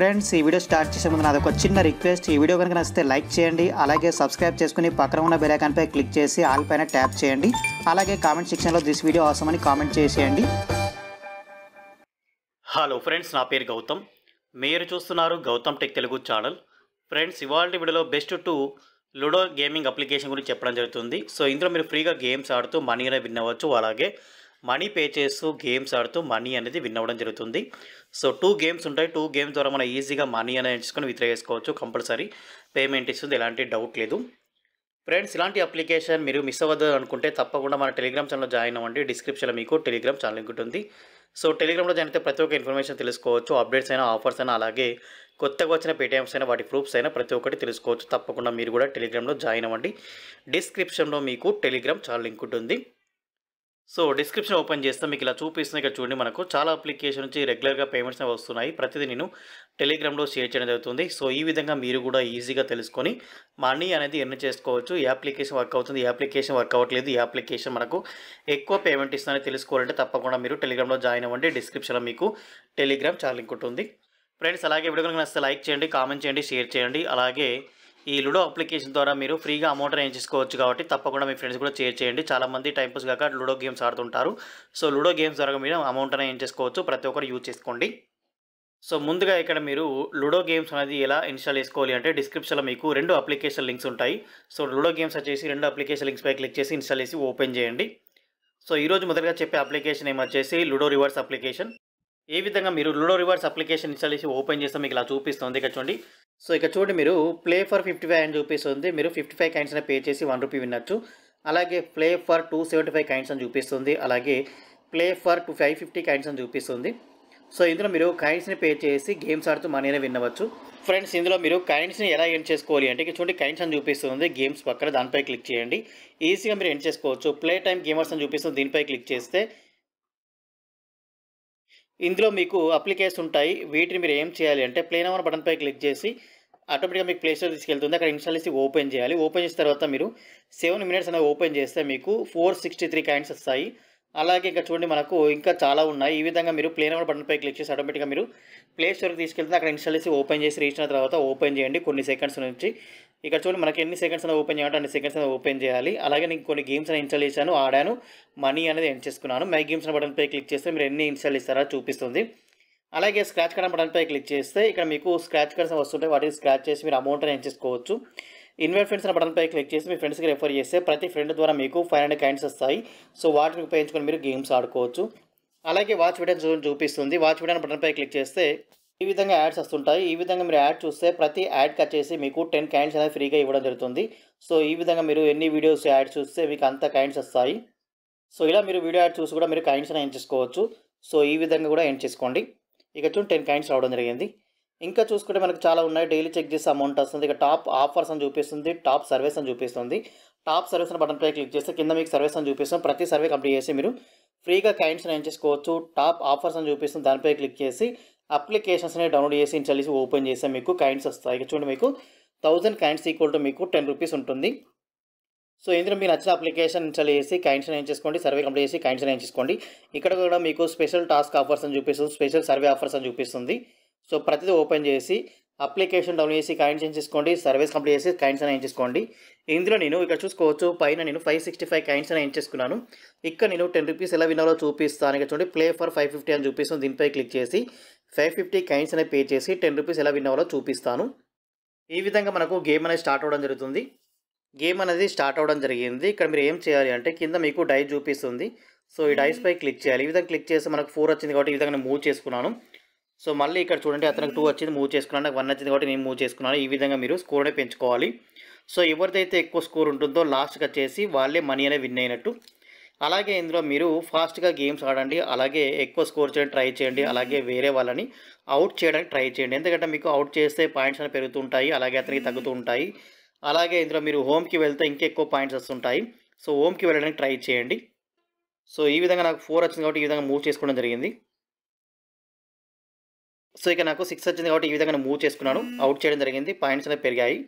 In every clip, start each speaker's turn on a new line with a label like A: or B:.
A: Friends ఈ video start చేసే ముందు నాది ఒక చిన్న రిక్వెస్ట్ ఈ వీడియో కనుక నచ్చితే లైక్ చేయండి అలాగే సబ్స్క్రైబ్ చేసుకుని పక్కన ఉన్న పై క్లిక్ చేసి ఆల్ పైన ట్యాప్ చేయండి అలాగే కామెంట్ సెక్షన్లో దిస్ వీడియో అవసరం అని కామెంట్ చేసేయండి హలో ఫ్రెండ్స్ నా పేరు గౌతమ్ మీరు చూస్తున్నారు Gautam tech Telugu channel friends ఇవాళ వీడియోలో best two ludo gaming application గురించి చెప్పడం జరుగుతుంది సో ఇందులో మీరు ఫ్రీగా గేమ్స్ ఆడుతూ మనీగా విన్ అవ్వచ్చు అలాగే మనీ పే చేస్తూ గేమ్స్ ఆడుతూ మనీ అనేది విన్ అవ్వడం జరుగుతుంది సో టూ గేమ్స్ ఉంటాయి టూ గేమ్స్ ద్వారా మనం ఈజీగా మనీ అనేది ఎంచుకొని విత్డ్రా చేసుకోవచ్చు కంపల్సరీ పేమెంట్ ఇస్తుంది ఎలాంటి డౌట్ లేదు ఫ్రెండ్స్ ఇలాంటి అప్లికేషన్ మీరు మిస్ అవ్వద్దు అనుకుంటే తప్పకుండా మన టెలిగ్రామ్ ఛానల్లో జాయిన్ అవ్వండి డిస్క్రిప్షన్లో మీకు టెలిగ్రామ్ ఛానల్ లింక్ ఉంటుంది సో టెలిగ్రామ్లో జాయిన్ అయితే ప్రతి ఒక్క ఇన్ఫర్మేషన్ తెలుసుకోవచ్చు అప్డేట్స్ అయినా ఆఫర్స్ అయినా అలాగే కొత్తగా వచ్చిన పేటీఎంస్ అయినా వాటి ప్రూఫ్స్ అయినా ప్రతి ఒక్కటి తెలుసుకోవచ్చు తప్పకుండా మీరు కూడా టెలిగ్రామ్లో జాయిన్ అవ్వండి డిస్క్రిప్షన్లో మీకు టెలిగ్రామ్ ఛానల్ లింక్ ఉంటుంది సో డిస్క్రిప్షన్ ఓపెన్ చేస్తే మీకు ఇలా చూపిస్తుంది ఇక్కడ చూడండి మనకు చాలా అప్లికేషన్ నుంచి రెగ్యులర్గా పేమెంట్స్ వస్తున్నాయి ప్రతిదీ నేను టెలిగ్రామ్లో షేర్ చేయడం జరుగుతుంది సో ఈ విధంగా మీరు కూడా ఈజీగా తెలుసుకొని మనీ అనేది ఎర్న్ చేసుకోవచ్చు ఈ అప్లికేషన్ వర్క్ అవుతుంది ఈ అప్లికేషన్ వర్క్ అవ్వట్లేదు ఈ అప్లికేషన్ మనకు ఎక్కువ పేమెంట్ ఇస్తుందని తెలుసుకోవాలంటే తప్పకుండా మీరు టెలిగ్రామ్లో జాయిన్ అవ్వండి డిస్క్రిప్షన్లో మీకు టెలిగ్రామ్ చాలా లింక్ ఉంటుంది ఫ్రెండ్స్ అలాగే విడుదల నచ్చితే లైక్ చేయండి కామెంట్ చేయండి షేర్ చేయండి అలాగే ఈ లూడో అప్లికేషన్ ద్వారా మీరు ఫ్రీగా అమౌంట్ రేంజ్ చేసుకోవచ్చు కాబట్టి తప్పకుండా మీ ఫ్రెండ్స్ కూడా షేర్ చేయండి చాలామంది టైంపాస్ కాక లూడో గేమ్స్ ఆడుతుంటారు సో లూడో గేమ్స్ ద్వారా మీరు అమౌంట్ రేంజ్ చేసుకోవచ్చు ప్రతి ఒక్కరు యూజ్ చేసుకోండి సో ముందుగా ఇక్కడ మీరు లూడో గేమ్స్ అనేది ఎలా ఇన్స్టాల్ చేసుకోవాలి అంటే డిస్క్రిప్షన్లో మీకు రెండు అప్లికేషన్ లింక్స్ ఉంటాయి సో లూడో గేమ్స్ వచ్చేసి రెండు అప్లికేషన్ లింక్స్ పై క్లిక్ చేసి ఇన్స్టాల్ చేసి ఓపెన్ చేయండి సో ఈరోజు మొదటగా చెప్పే అప్లికేషన్ ఏమొచ్చేసి లూడో రివర్స్ అప్లికేషన్ ఏ విధంగా మీరు లూడో రివర్స్ అప్లికేషన్ ఇన్స్టాల్ చేసి ఓపెన్ చేస్తే మీకు ఇలా చూపిస్తుంది ఇక్కడ చూడండి సో ఇక చూడండి మీరు ప్లే ఫర్ ఫిఫ్టీ ఫైవ్ అని చూపిస్తుంది మీరు ఫిఫ్టీ ఫైవ్ కైన్స్ పే చేసి వన్ రూపీ వినొచ్చు అలాగే play for two seventy five coins అని చూపిస్తుంది అలాగే play for two five fifty coins అని చూపిస్తుంది సో ఇందులో మీరు కైన్స్ని పే చేసి గేమ్స్ ఆడుతూ మనీనే వినవచ్చు ఫ్రెండ్స్ ఇందులో మీరు కైన్స్ని ఎలా ఎండ్ చేసుకోవాలి అంటే చూడండి కైన్స్ అని చూపిస్తుంది గేమ్స్ పక్కన దానిపై క్లిక్ చేయండి ఈజీగా మీరు ఎండ్ చేసుకోవచ్చు ప్లే టైం గేమర్స్ అని చూపిస్తుంది దీనిపై క్లిక్ చేస్తే ఇందులో మీకు అప్లికేషన్ ఉంటాయి వీటిని మీరు ఏం చేయాలి అంటే అవర్ బటన్ బటన్పై క్లిక్ చేసి ఆటోమేటిక్గా మీకు ప్లేస్టోర్ తీసుకెళ్తుంది అక్కడ ఇన్స్టాల్ చేసి ఓపెన్ చేయాలి ఓపెన్ చేసిన తర్వాత మీరు సెవెన్ మినిట్స్ అనేది ఓపెన్ చేస్తే మీకు ఫోర్ సిక్స్టీ త్రీ కాయిన్స్ వస్తాయి అలాగే ఇంకా చూడండి మనకు ఇంకా చాలా ఉన్నాయి ఈ విధంగా మీరు అవర్ నెంబర్ బటన్పై క్లిక్ చేసి ఆటోమేటిక్గా మీరు ప్లేస్టోర్కి స్టోర్కి తీసుకెళ్తే అక్కడ ఇన్స్టాల్ చేసి ఓపెన్ చేసి రీచ్ అయిన తర్వాత ఓపెన్ చేయండి కొన్ని సెకండ్స్ నుంచి ఇక్కడ చూడండి మనకి ఎన్ని సెకండ్స్ అయినా ఓపెన్ చేయాలంటే అన్ని సెకండ్స్ అయినా ఓపెన్ చేయాలి అలాగే నేను కొన్ని గేమ్స్ అయినా ఇన్స్టాల్ చేశాను ఆడాను మనీ అనేది ఎండ్ చేసుకున్నాను మై గేమ్స్ బటన్ పై క్లిక్ చేస్తే మీరు ఎన్ని ఇన్స్టాల్ చేస్తారా చూపిస్తుంది అలాగే స్క్రాచ్ కార్డ్ బటన్ పై క్లిక్ చేస్తే ఇక్కడ మీకు స్క్రాచ్ కార్డ్స్ వస్తుంటే వాటిని స్క్రాచ్ చేసి మీరు అమౌంట్ అనేది చేసుకోవచ్చు ఇన్వైట్ ఫ్రెండ్స్ అనే బటన్ పై క్లిక్ చేసి మీ ఫ్రెండ్స్కి రెఫర్ చేస్తే ప్రతి ఫ్రెండ్ ద్వారా మీకు ఫైవ్ హండ్రెడ్ కాయిన్స్ వస్తాయి సో వాటిని ఉపయోగించుకొని మీరు గేమ్స్ ఆడుకోవచ్చు అలాగే వాచ్ వీడియో చూపిస్తుంది వాచ్ వీడియో బటన్ పై క్లిక్ చేస్తే ఈ విధంగా యాడ్స్ వస్తుంటాయి ఈ విధంగా మీరు యాడ్ చూస్తే ప్రతి యాడ్కి వచ్చేసి మీకు టెన్ క్యాండ్స్ అనేది ఫ్రీగా ఇవ్వడం జరుగుతుంది సో ఈ విధంగా మీరు ఎన్ని వీడియోస్ యాడ్ చూస్తే మీకు అంత క్యాండ్స్ వస్తాయి సో ఇలా మీరు వీడియో యాడ్ చూసి కూడా మీరు క్యాండ్స్ ఎండ్ చేసుకోవచ్చు సో ఈ విధంగా కూడా ఎండ్ చేసుకోండి ఇక చూ టెన్ క్యాండ్స్ రావడం జరిగింది ఇంకా చూసుకుంటే మనకు చాలా ఉన్నాయి డైలీ చెక్ చేసే అమౌంట్ వస్తుంది ఇక టాప్ ఆఫర్స్ అని చూపిస్తుంది టాప్ సర్వీస్ అని చూపిస్తుంది టాప్ సర్వీస్ అని పై క్లిక్ చేస్తే కింద మీకు సర్వీస్ అని చూపిస్తాం ప్రతి సర్వే కంప్లీట్ చేసి మీరు ఫ్రీగా కైండ్స్ని ఏం చేసుకోవచ్చు టాప్ ఆఫర్స్ అని చూపిస్తుంది దానిపై క్లిక్ చేసి అప్లికేషన్స్ని డౌన్లోడ్ చేసి చలిసి ఓపెన్ చేస్తే మీకు కైండ్స్ వస్తాయి చూడండి మీకు థౌజండ్ కైండ్స్ ఈక్వల్ టు మీకు టెన్ రూపీస్ ఉంటుంది సో ఇందులో మీకు నచ్చిన అప్లికేషన్ ఇన్స్టాల్ చేసి కైండ్స్ని ఏం చేసుకోండి సర్వే కంప్లీట్ చేసి కైండ్స్ని ఏం చేసుకోండి ఇక్కడ కూడా మీకు స్పెషల్ టాస్క్ ఆఫర్స్ అని చూపిస్తుంది స్పెషల్ సర్వే ఆఫర్స్ అని చూపిస్తుంది సో ప్రతిదీ ఓపెన్ చేసి అప్లికేషన్ డౌన్ చేసి కైండ్ చేంజ్ చేసుకోండి సర్వీస్ కంప్లీట్ చేసి కైండ్స్ అని ఎంచేసుకోండి ఇందులో నేను ఇక్కడ చూసుకోవచ్చు పైన నేను ఫైవ్ సిక్స్టీ ఫైవ్ కైండ్స్ అని ఎంచేసుకున్నాను ఇక్కడ నేను టెన్ రూపీస్ ఎలా వినాలో చూపిస్తాను ఇక్కడ చూడండి ప్లే ఫర్ ఫైవ్ ఫిఫ్టీ అని చూపిస్తాను దీనిపై క్లిక్ చేసి ఫైవ్ ఫిఫ్టీ కైండ్స్ అనే పే చేసి టెన్ రూపీస్ ఎలా విన్నావాలో చూపిస్తాను ఈ విధంగా మనకు గేమ్ అనేది స్టార్ట్ అవ్వడం జరుగుతుంది గేమ్ అనేది స్టార్ట్ అవ్వడం జరిగింది ఇక్కడ మీరు ఏం చేయాలి అంటే కింద మీకు డై చూపిస్తుంది సో ఈ డైస్ పై క్లిక్ చేయాలి ఈ విధంగా క్లిక్ చేస్తే మనకు ఫోర్ వచ్చింది కాబట్టి ఈ విధంగా మూవ్ చేసుకున్నాను సో మళ్ళీ ఇక్కడ చూడండి అతనికి టూ వచ్చింది మూవ్ చేసుకున్నాను నాకు వన్ వచ్చింది కాబట్టి నేను మూవ్ చేసుకున్నాను ఈ విధంగా మీరు అనేది పెంచుకోవాలి సో ఎవరిదైతే ఎక్కువ స్కోర్ ఉంటుందో లాస్ట్కి వచ్చేసి వాళ్ళే మనీ అనేది విన్ అయినట్టు అలాగే ఇందులో మీరు ఫాస్ట్గా గేమ్స్ ఆడండి అలాగే ఎక్కువ స్కోర్ చేయడానికి ట్రై చేయండి అలాగే వేరే వాళ్ళని అవుట్ చేయడానికి ట్రై చేయండి ఎందుకంటే మీకు అవుట్ చేస్తే పాయింట్స్ అనేవి పెరుగుతుంటాయి అలాగే అతనికి తగ్గుతూ ఉంటాయి అలాగే ఇందులో మీరు హోమ్కి వెళ్తే ఇంకెక్కువ పాయింట్స్ వస్తుంటాయి సో హోమ్కి వెళ్ళడానికి ట్రై చేయండి సో ఈ విధంగా నాకు ఫోర్ వచ్చింది కాబట్టి ఈ విధంగా మూవ్ చేసుకోవడం జరిగింది సో ఇక నాకు సిక్స్ వచ్చింది కాబట్టి ఈ విధంగా మూవ్ చేసుకున్నాను అవుట్ hmm. చేయడం జరిగింది పాయింట్స్ అనేవి పెరిగాయి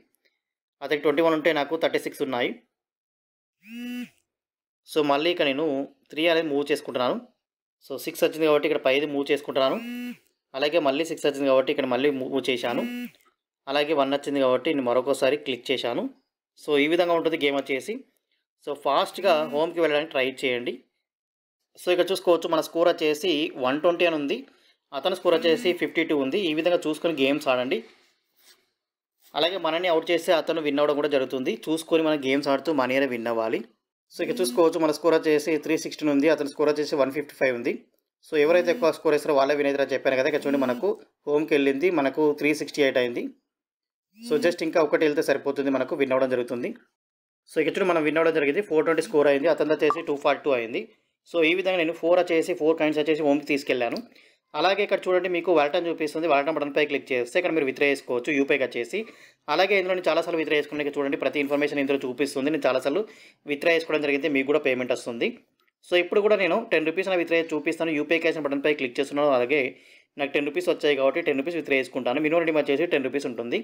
A: అతనికి ట్వంటీ వన్ ఉంటే నాకు థర్టీ సిక్స్ ఉన్నాయి hmm. సో మళ్ళీ ఇక నేను త్రీ అనేది మూవ్ చేసుకుంటున్నాను సో సిక్స్ వచ్చింది కాబట్టి ఇక్కడ పైది మూవ్ చేసుకుంటున్నాను hmm. అలాగే మళ్ళీ సిక్స్ వచ్చింది కాబట్టి ఇక్కడ మళ్ళీ మూవ్ చేశాను అలాగే వన్ వచ్చింది కాబట్టి నేను మరొకసారి క్లిక్ చేశాను సో ఈ విధంగా ఉంటుంది గేమ్ వచ్చేసి సో ఫాస్ట్గా హోమ్కి వెళ్ళడానికి ట్రై చేయండి సో ఇక్కడ చూసుకోవచ్చు మన స్కోర్ వచ్చేసి వన్ ట్వంటీ అని ఉంది అతని స్కోర్ వచ్చేసి ఫిఫ్టీ టూ ఉంది ఈ విధంగా చూసుకొని గేమ్స్ ఆడండి అలాగే మనని అవుట్ చేస్తే అతను విన్ అవ్వడం కూడా జరుగుతుంది చూసుకొని మనం గేమ్స్ ఆడుతూ మనీనే విన్ అవ్వాలి సో ఇక చూసుకోవచ్చు మన స్కోర్ వచ్చేసి త్రీ సిక్స్టీన్ ఉంది అతని స్కోర్ వచ్చేసి వన్ ఫిఫ్టీ ఫైవ్ ఉంది సో ఎవరైతే ఎక్కువ స్కోర్ వేస్తారో వాళ్ళే విన్ చెప్పాను కదా ఇక్కడ చూడండి మనకు హోమ్కి వెళ్ళింది మనకు త్రీ సిక్స్టీ ఎయిట్ అయింది సో జస్ట్ ఇంకా ఒకటి వెళ్తే సరిపోతుంది మనకు విన్ అవ్వడం జరుగుతుంది సో ఇక్కడ చూడండి మనం విన్ అవ్వడం జరిగింది ఫోర్ ట్వంటీ స్కోర్ అయింది అతను వచ్చేసి టూ ఫార్టీ టూ అయింది సో ఈ విధంగా నేను ఫోర్ వచ్చేసి ఫోర్ కాయిన్స్ వచ్చేసి హోమ్కి తీసుకెళ్ళాను అలాగే ఇక్కడ చూడండి మీకు వాలటన్ చూపిస్తుంది బటన్ బటన్పై క్లిక్ చేస్తే ఇక్కడ మీరు విత్డ్రా చేసుకోవచ్చు యూపైగా చేసి అలాగే ఇందులో చాలాసార్లు విత్డ్రా చేసుకున్నాక చూడండి ప్రతి ఇన్ఫర్మేషన్ ఇందులో చూపిస్తుంది నేను చాలాసార్లు విత్డ్రా చేసుకోవడం జరిగింది మీకు కూడా పేమెంట్ వస్తుంది సో ఇప్పుడు కూడా నేను టెన్ రూపీస్ నా విత్రే చూపిస్తాను యూపీఐ క్యాష్ బటన్పై క్లిక్ చేస్తున్నాను అలాగే నాకు టెన్ రూపీస్ వచ్చాయి కాబట్టి టెన్ రూపీస్ విత్డ్రా చేసుకుంటాను మినిమం డిమాండ్ చేసి టెన్ రూపీస్ ఉంటుంది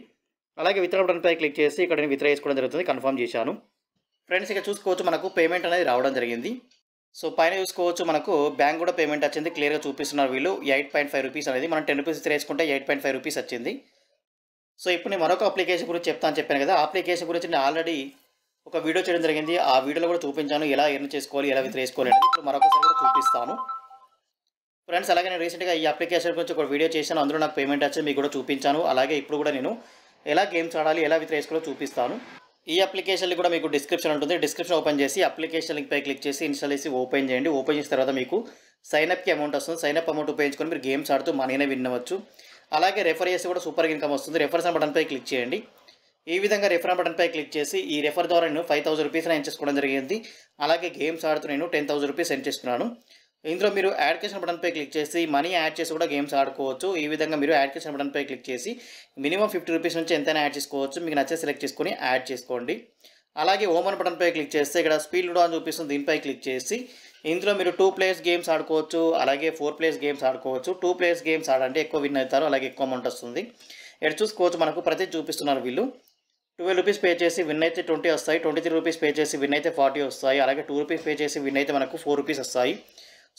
A: అలాగే బటన్ బటన్పై క్లిక్ చేసి ఇక్కడ నేను విత్డ్రా చేసుకోవడం జరుగుతుంది కన్ఫర్మ్ చేశాను ఫ్రెండ్స్ ఇక చూసుకోవచ్చు మనకు పేమెంట్ అనేది రావడం జరిగింది సో పైన చూసుకోవచ్చు మనకు బ్యాంక్ కూడా పేమెంట్ వచ్చింది క్లియర్గా చూపిస్తున్నారు వీళ్ళు ఎయిట్ పాయింట్ ఫైవ్ రూపీస్ అనేది మనం టెన్ రూపీస్ తీసుకుంటే ఎయిట్ పాయింట్ ఫైవ్ రూపీస్ వచ్చింది సో ఇప్పుడు నేను మరొక అప్లికేషన్ గురించి చెప్తాను చెప్పాను కదా అప్లికేషన్ గురించి నేను ఆల్రెడీ ఒక వీడియో చేయడం జరిగింది ఆ వీడియోలో కూడా చూపించాను ఎలా ఎర్న్ చేసుకోవాలి ఎలా విత్రేసుకోవాలి అనేది ఇప్పుడు మరొకసారి కూడా చూపిస్తాను ఫ్రెండ్స్ అలాగే నేను రీసెంట్గా ఈ అప్లికేషన్ గురించి ఒక వీడియో చేశాను అందులో నాకు పేమెంట్ వచ్చింది మీకు కూడా చూపించాను అలాగే ఇప్పుడు కూడా నేను ఎలా గేమ్స్ ఆడాలి ఎలా విత్రేసుకోవాలో చూపిస్తాను ఈ అప్లికేషన్ కూడా మీకు డిస్క్రిప్షన్ ఉంటుంది డిస్క్రిప్షన్ ఓపెన్ చేసి అప్లికేషన్ పై క్లిక్ చేసి ఇన్స్టాల్ చేసి ఓపెన్ చేయండి ఓపెన్ చేసిన తర్వాత మీకు సైన్అప్కి అమౌంట్ వస్తుంది సైన్అప్ అమౌంట్ ఉపయోగించుకొని మీరు గేమ్స్ ఆడుతూ మనీనే వినవచ్చు అలాగే రెఫర్ చేసి కూడా సూపర్ ఇన్కమ్ వస్తుంది రెఫర్స్ బటన్పై క్లిక్ చేయండి ఈ విధంగా రెఫర్ బటన్పై క్లిక్ చేసి ఈ రెఫర్ ద్వారా నేను ఫైవ్ థౌసండ్ రూపీస్ నేను చేసుకోవడం జరిగింది అలాగే గేమ్స్ ఆడుతూ నేను టెన్ థౌసండ్ రూపీస్ సెండ్ ఇందులో మీరు యాడ్కేషన్ బటన్పై క్లిక్ చేసి మనీ యాడ్ చేసి కూడా గేమ్స్ ఆడుకోవచ్చు ఈ విధంగా మీరు యాడ్కేషన్ బటన్పై క్లిక్ చేసి మినిమం ఫిఫ్టీ రూపీస్ నుంచి ఎంతైనా యాడ్ చేసుకోవచ్చు మీకు నచ్చే సెలెక్ట్ చేసుకొని యాడ్ చేసుకోండి అలాగే ఓమన్ బటన్పై క్లిక్ చేస్తే ఇక్కడ స్పీడ్ లూడో అని చూపిస్తుంది దీనిపై క్లిక్ చేసి ఇందులో మీరు టూ ప్లేయర్స్ గేమ్స్ ఆడుకోవచ్చు అలాగే ఫోర్ ప్లేయర్స్ గేమ్స్ ఆడుకోవచ్చు టూ ప్లేయర్స్ గేమ్స్ ఆడంటే ఎక్కువ విన్ అవుతారు అలాగే ఎక్కువ అమౌంట్ వస్తుంది ఎక్కడ చూసుకోవచ్చు మనకు ప్రతి చూపిస్తున్నారు వీళ్ళు ట్వెల్వ్ రూపీస్ పే చేసి విన్ అయితే ట్వంటీ వస్తాయి ట్వంటీ త్రీ రూపీస్ పే చేసి విన్ అయితే ఫార్టీ వస్తాయి అలాగే టూ రూపీస్ పే చేసి విన్ అయితే మనకు ఫోర్ రూపీస్ వస్తాయి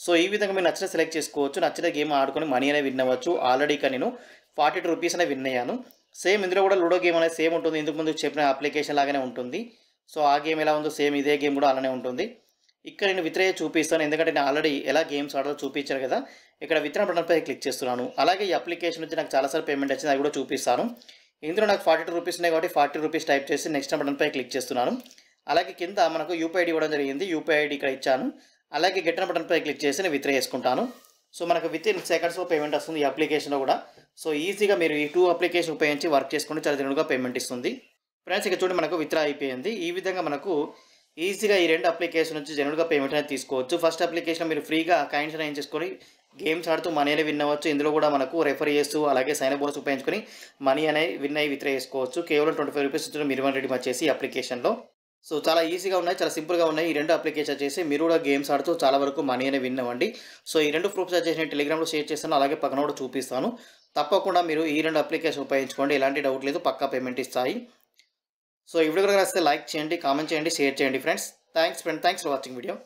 A: సో ఈ విధంగా మీరు నచ్చిన సెలెక్ట్ చేసుకోవచ్చు నచ్చిన గేమ్ ఆడుకొని మనీ అనేది విన్ ఆల్రెడీ ఇక నేను ఫార్టీ టూ రూపీస్ అనే విన్ అయ్యాను సేమ్ ఇందులో కూడా లూడో గేమ్ అనేది సేమ్ ఉంటుంది ఇందుకు ముందు చెప్పిన అప్లికేషన్ లాగానే ఉంటుంది సో ఆ గేమ్ ఎలా ఉందో సేమ్ ఇదే గేమ్ కూడా అలానే ఉంటుంది ఇక్కడ నేను విత్రయ చూపిస్తాను ఎందుకంటే నేను ఆల్రెడీ ఎలా గేమ్స్ ఆడాలో చూపించాను కదా ఇక్కడ విత్తన బటన్పై క్లిక్ చేస్తున్నాను అలాగే ఈ అప్లికేషన్ నుంచి నాకు చాలాసార్లు పేమెంట్ వచ్చింది అది కూడా చూపిస్తాను ఇందులో నాకు ఫార్టీ టూ రూపీస్ ఉన్నాయి కాబట్టి ఫార్టీ రూపీస్ టైప్ చేసి నెక్స్ట్ బటన్పై క్లిక్ చేస్తున్నాను అలాగే కింద మనకు యూపీఐడి ఇవ్వడం జరిగింది యూపీఐడి ఇక్కడ ఇచ్చాను అలాగే గెట్టిన బటన్పై క్లిక్ చేసి నేను విత్రే చేసుకుంటాను సో మనకు విత్ ఇన్ సెకండ్స్లో పేమెంట్ వస్తుంది ఈ అప్లికేషన్లో కూడా సో ఈజీగా మీరు ఈ టూ అప్లికేషన్ ఉపయోగించి వర్క్ చేసుకుంటే చాలా తిరుగుగా పేమెంట్ ఇస్తుంది ఫ్రెండ్స్ ఇక చూడండి మనకు విత్రా అయిపోయింది ఈ విధంగా మనకు ఈజీగా ఈ రెండు అప్లికేషన్ నుంచి జనరల్గా పేమెంట్ అనేది తీసుకోవచ్చు ఫస్ట్ అప్లికేషన్ మీరు ఫ్రీగా కాయిన్స్ అయిన చేసుకొని గేమ్స్ ఆడుతూ మనీ అనేది విన్ అవ్వచ్చు ఇందులో కూడా మనకు రెఫర్ చేస్తూ అలాగే సైన్ బోనస్ ఉపయోగించుకొని మనీ అనేది విన్ అయ్యి విత్డ్రా చేసుకోవచ్చు కేవలం ట్వంటీ ఫైవ్ రూపీస్ మీరు మినిమం రెడీ వచ్చేసి అప్లికేషన్లో సో చాలా ఈజీగా ఉన్నాయి చాలా సింపుల్గా ఉన్నాయి ఈ రెండు అప్లికేషన్ చేసి మీరు కూడా గేమ్స్ ఆడుతూ చాలా వరకు మనీ అనేది విన్నామండి సో ఈ రెండు ప్రూఫ్స్ వచ్చేసి నేను టెలిగ్రామ్లో షేర్ చేస్తాను అలాగే పక్కన కూడా చూపిస్తాను తప్పకుండా మీరు ఈ రెండు అప్లికేషన్ ఉపయోగించుకోండి ఎలాంటి డౌట్ లేదు పక్కా పేమెంట్ ఇస్తాయి సో ఇప్పుడు కూడా రాస్తే లైక్ చేయండి కామెంట్ చేయండి షేర్ చేయండి friends thanks friend thanks for watching video